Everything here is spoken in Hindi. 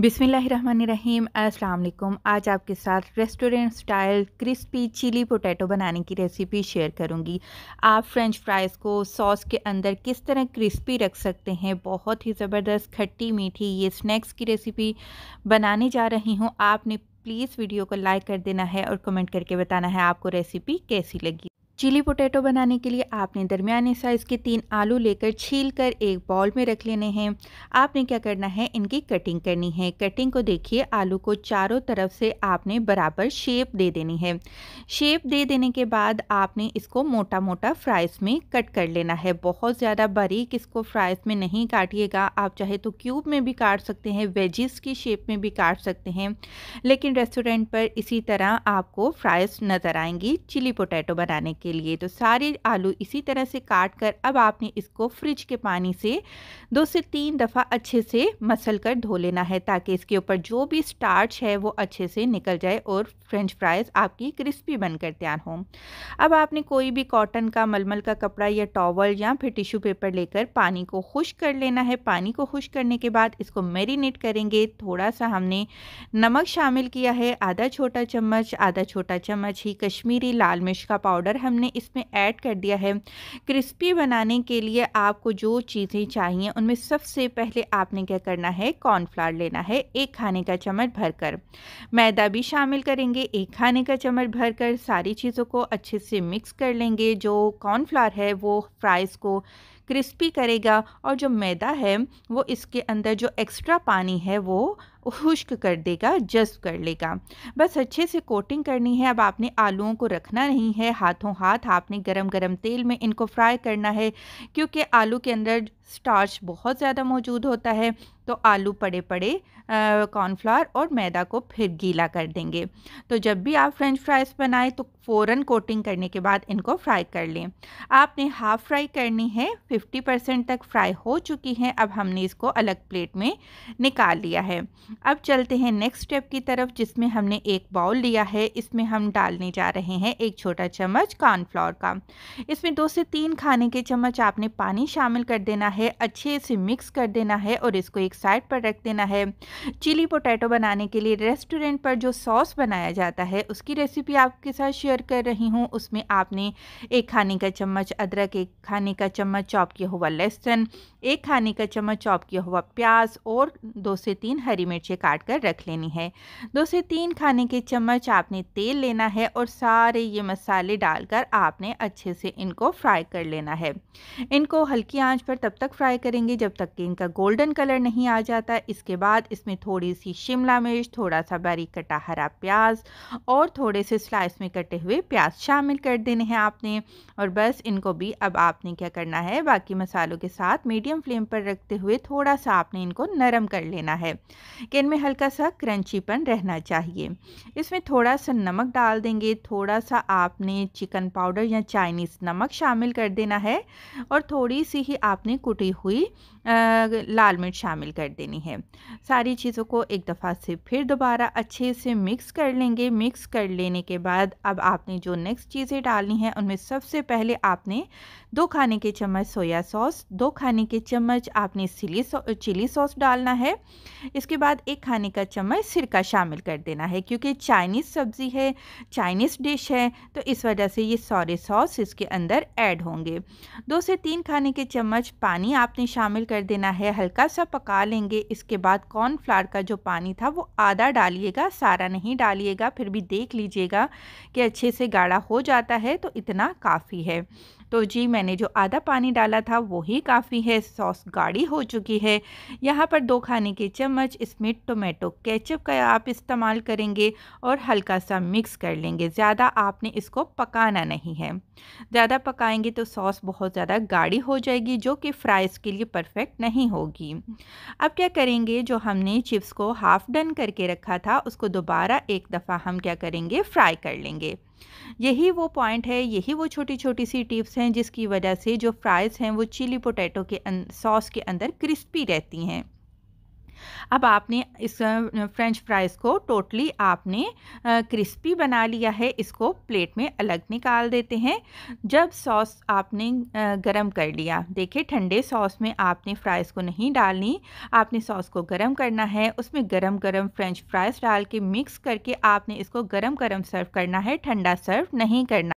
बिसमीम् अल्लाम आज आपके साथ restaurant style crispy chilli potato बनाने की रेसिपी शेयर करूंगी आप फ्रेंच फ्राइज़ को सॉस के अंदर किस तरह क्रिस्पी रख सकते हैं बहुत ही ज़बरदस्त खट्टी मीठी ये स्नैक्स की रेसिपी बनाने जा रही हूँ आपने प्लीज़ वीडियो को लाइक कर देना है और कमेंट करके बताना है आपको रेसिपी कैसी लगी चिली पोटैटो बनाने के लिए आपने दरमियाने साइज़ के तीन आलू लेकर छील कर एक बाउल में रख लेने हैं आपने क्या करना है इनकी कटिंग करनी है कटिंग को देखिए आलू को चारों तरफ से आपने बराबर शेप दे देनी है शेप दे देने के बाद आपने इसको मोटा मोटा फ्राइज़ में कट कर लेना है बहुत ज़्यादा बारीक इसको फ्राइज़ में नहीं काटिएगा आप चाहे तो क्यूब में भी काट सकते हैं वेजिस की शेप में भी काट सकते हैं लेकिन रेस्टोरेंट पर इसी तरह आपको फ्राइज़ नज़र आएंगी चिली पोटैटो बनाने के के लिए तो सारे आलू इसी तरह से काट कर अब आपने इसको फ्रिज के पानी से दो से तीन दफ़ा अच्छे से मसल कर धो लेना है ताकि इसके ऊपर जो भी स्टार्च है वो अच्छे से निकल जाए और फ्रेंच फ्राइज़ आपकी क्रिस्पी बनकर तैयार हों अब आपने कोई भी कॉटन का मलमल का कपड़ा या टॉवल या फिर टिश्यू पेपर लेकर पानी को खुश कर लेना है पानी को खुश करने के बाद इसको मेरीनेट करेंगे थोड़ा सा हमने नमक शामिल किया है आधा छोटा चम्मच आधा छोटा चम्मच ही कश्मीरी लाल मिर्च का पाउडर हम हमने इसमें ऐड कर दिया है क्रिस्पी बनाने के लिए आपको जो चीज़ें चाहिए उनमें सबसे पहले आपने क्या करना है कॉर्नफ्लावर लेना है एक खाने का चम्मच भरकर मैदा भी शामिल करेंगे एक खाने का चम्मच भरकर सारी चीज़ों को अच्छे से मिक्स कर लेंगे जो कॉर्नफ्लावर है वो फ्राइज़ को क्रिस्पी करेगा और जो मैदा है वो इसके अंदर जो एक्स्ट्रा पानी है वो खुश्क कर देगा जज्ब कर लेगा बस अच्छे से कोटिंग करनी है अब आपने आलूओं को रखना नहीं है हाथों हाथ आपने गरम गरम तेल में इनको फ्राई करना है क्योंकि आलू के अंदर स्टार्च बहुत ज़्यादा मौजूद होता है तो आलू पड़े पड़े कॉर्नफ्लावर और मैदा को फिर गीला कर देंगे तो जब भी आप फ्रेंच फ्राइज़ बनाएं तो फ़ौरन कोटिंग करने के बाद इनको फ्राई कर लें आपने हाफ़ फ्राई करनी है 50 परसेंट तक फ्राई हो चुकी हैं अब हमने इसको अलग प्लेट में निकाल लिया है अब चलते हैं नेक्स्ट स्टेप की तरफ जिसमें हमने एक बाउल लिया है इसमें हम डालने जा रहे हैं एक छोटा चम्मच कॉर्नफ्लावर का इसमें दो से तीन खाने के चम्मच आपने पानी शामिल कर देना है अच्छे से मिक्स कर देना है और इसको एक साइड पर रख देना है चिली पोटैटो बनाने के लिए रेस्टोरेंट पर जो सॉस बनाया जाता है उसकी रेसिपी आपके साथ शेयर कर रही हूँ उसमें आपने एक खाने का चम्मच अदरक एक खाने का चम्मच चॉप किया हुआ लहसुन एक खाने का चम्मच चॉप किया हुआ प्याज और दो से तीन हरी मिर्चें काट कर रख लेनी है दो से तीन खाने के चम्मच आपने तेल लेना है और सारे ये मसाले डालकर आपने अच्छे से इनको फ्राई कर लेना है इनको हल्की आंच पर तब तक तक फ्राई करेंगे जब तक कि इनका गोल्डन कलर नहीं आ जाता इसके बाद इसमें थोड़ी सी शिमला मिर्च थोड़ा सा बारीक कटा हरा प्याज और थोड़े से स्लाइस में कटे हुए प्याज शामिल कर देने हैं आपने और बस इनको भी अब आपने क्या करना है बाकी मसालों के साथ मीडियम फ्लेम पर रखते हुए थोड़ा सा आपने इनको नरम कर लेना है कि इनमें हल्का सा क्रंचीपन रहना चाहिए इसमें थोड़ा सा नमक डाल देंगे थोड़ा सा आपने चिकन पाउडर या चाइनीज़ नमक शामिल कर देना है और थोड़ी सी ही आपने कुट कुटी हुई आ, लाल मिर्च शामिल कर देनी है सारी चीज़ों को एक दफ़ा से फिर दोबारा अच्छे से मिक्स कर लेंगे मिक्स कर लेने के बाद अब आपने जो नेक्स्ट चीज़ें डालनी हैं उनमें सबसे पहले आपने दो खाने के चम्मच सोया सॉस दो खाने के चम्मच आपने सिली सौ, चिली सॉस डालना है इसके बाद एक खाने का चम्मच सिरका शामिल कर देना है क्योंकि चाइनीज़ सब्ज़ी है चाइनीज़ डिश है तो इस वजह से ये सारे सॉस इसके अंदर ऐड होंगे दो से तीन खाने के चम्मच पानी पानी आपने शामिल कर देना है हल्का सा पका लेंगे इसके बाद कॉर्नफ्लावर का जो पानी था वो आधा डालिएगा सारा नहीं डालिएगा फिर भी देख लीजिएगा कि अच्छे से गाढ़ा हो जाता है तो इतना काफ़ी है तो जी मैंने जो आधा पानी डाला था वो ही काफ़ी है सॉस गाढ़ी हो चुकी है यहाँ पर दो खाने के चम्मच इसमें टोमेटो केचप का आप इस्तेमाल करेंगे और हल्का सा मिक्स कर लेंगे ज़्यादा आपने इसको पकाना नहीं है ज़्यादा पकाएंगे तो सॉस बहुत ज़्यादा गाढ़ी हो जाएगी जो कि फ्राइज़ के लिए परफेक्ट नहीं होगी अब क्या करेंगे जो हमने चिप्स को हाफ़ डन करके रखा था उसको दोबारा एक दफ़ा हम क्या करेंगे फ्राई कर लेंगे यही वो पॉइंट है यही वो छोटी छोटी सी टिप्स हैं जिसकी वजह से जो फ्राइज़ हैं वो चिली पोटैटो के सॉस अं-, के अंदर क्रिस्पी रहती हैं अब आपने इस फ्रेंच फ्राइज़ को टोटली आपने क्रिस्पी बना लिया है इसको प्लेट में अलग निकाल देते हैं जब सॉस आपने गरम कर लिया देखिए ठंडे सॉस में आपने फ्राइज़ को नहीं डालनी आपने सॉस को गरम करना है उसमें गरम गरम फ्रेंच फ्राइज़ डाल के मिक्स करके आपने इसको गरम गरम सर्व करना है ठंडा सर्व नहीं करना